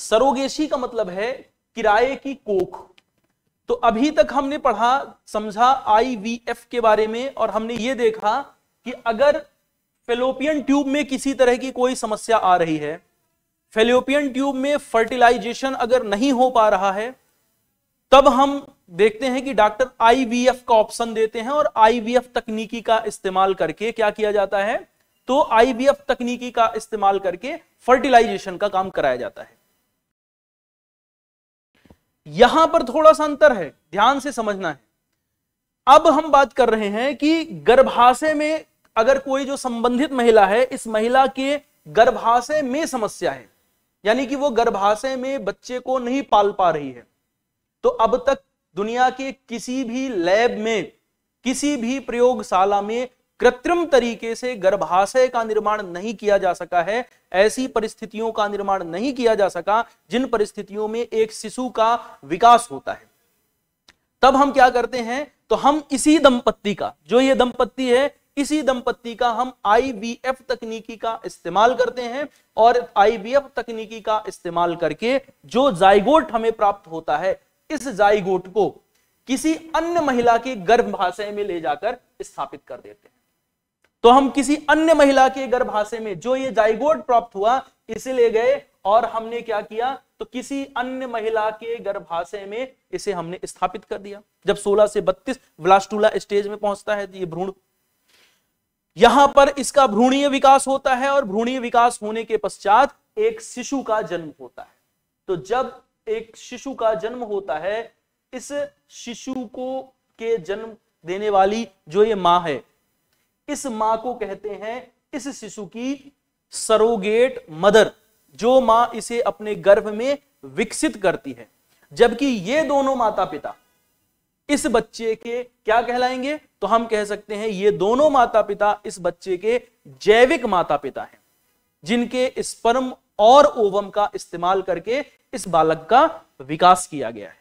सरोगेशी का मतलब है किराए की कोख तो अभी तक हमने पढ़ा समझा आईवीएफ के बारे में और हमने ये देखा कि अगर फेलोपियन ट्यूब में किसी तरह की कोई समस्या आ रही है फेलोपियन ट्यूब में फर्टिलाइजेशन अगर नहीं हो पा रहा है तब हम देखते हैं कि डॉक्टर आईवीएफ का ऑप्शन देते हैं और आईवीएफ तकनीकी का इस्तेमाल करके क्या किया जाता है तो आईवीएफ तकनीकी का इस्तेमाल करके फर्टिलाइजेशन का काम कराया जाता है यहां पर थोड़ा सा अंतर है ध्यान से समझना है अब हम बात कर रहे हैं कि गर्भाशय में अगर कोई जो संबंधित महिला है इस महिला के गर्भाशय में समस्या है यानी कि वो गर्भाशय में बच्चे को नहीं पाल पा रही है तो अब तक दुनिया के किसी भी लैब में किसी भी प्रयोगशाला में कृत्रिम तरीके से गर्भाशय का निर्माण नहीं किया जा सका है ऐसी परिस्थितियों का निर्माण नहीं किया जा सका जिन परिस्थितियों में एक शिशु का विकास होता है तब हम क्या करते हैं तो हम इसी दंपत्ति का जो ये दंपत्ति है इसी दंपत्ति का हम आईवीएफ तकनीकी का इस्तेमाल करते हैं और आईवीएफ तकनीकी का इस्तेमाल करके जो जाइगोट हमें प्राप्त होता है इस जाइगोट को किसी अन्य महिला के गर्भाशय में ले जाकर स्थापित कर देते हैं तो हम किसी अन्य महिला के गर्भाशय में जो ये जाइगोड प्राप्त हुआ इसे ले गए और हमने क्या किया तो किसी अन्य महिला के गर्भाशय में इसे हमने स्थापित कर दिया जब 16 से 32 ब्लास्टूला स्टेज में पहुंचता है तो ये भ्रूण यहां पर इसका भ्रूणीय विकास होता है और भ्रूणीय विकास होने के पश्चात एक शिशु का जन्म होता है तो जब एक शिशु का जन्म होता है इस शिशु को के जन्म देने वाली जो ये माँ है इस मां को कहते हैं इस शिशु की सरोगेट मदर जो मां इसे अपने गर्भ में विकसित करती है जबकि ये दोनों माता पिता इस बच्चे के क्या कहलाएंगे तो हम कह सकते हैं ये दोनों माता पिता इस बच्चे के जैविक माता पिता हैं जिनके स्पर्म और ओवम का इस्तेमाल करके इस बालक का विकास किया गया है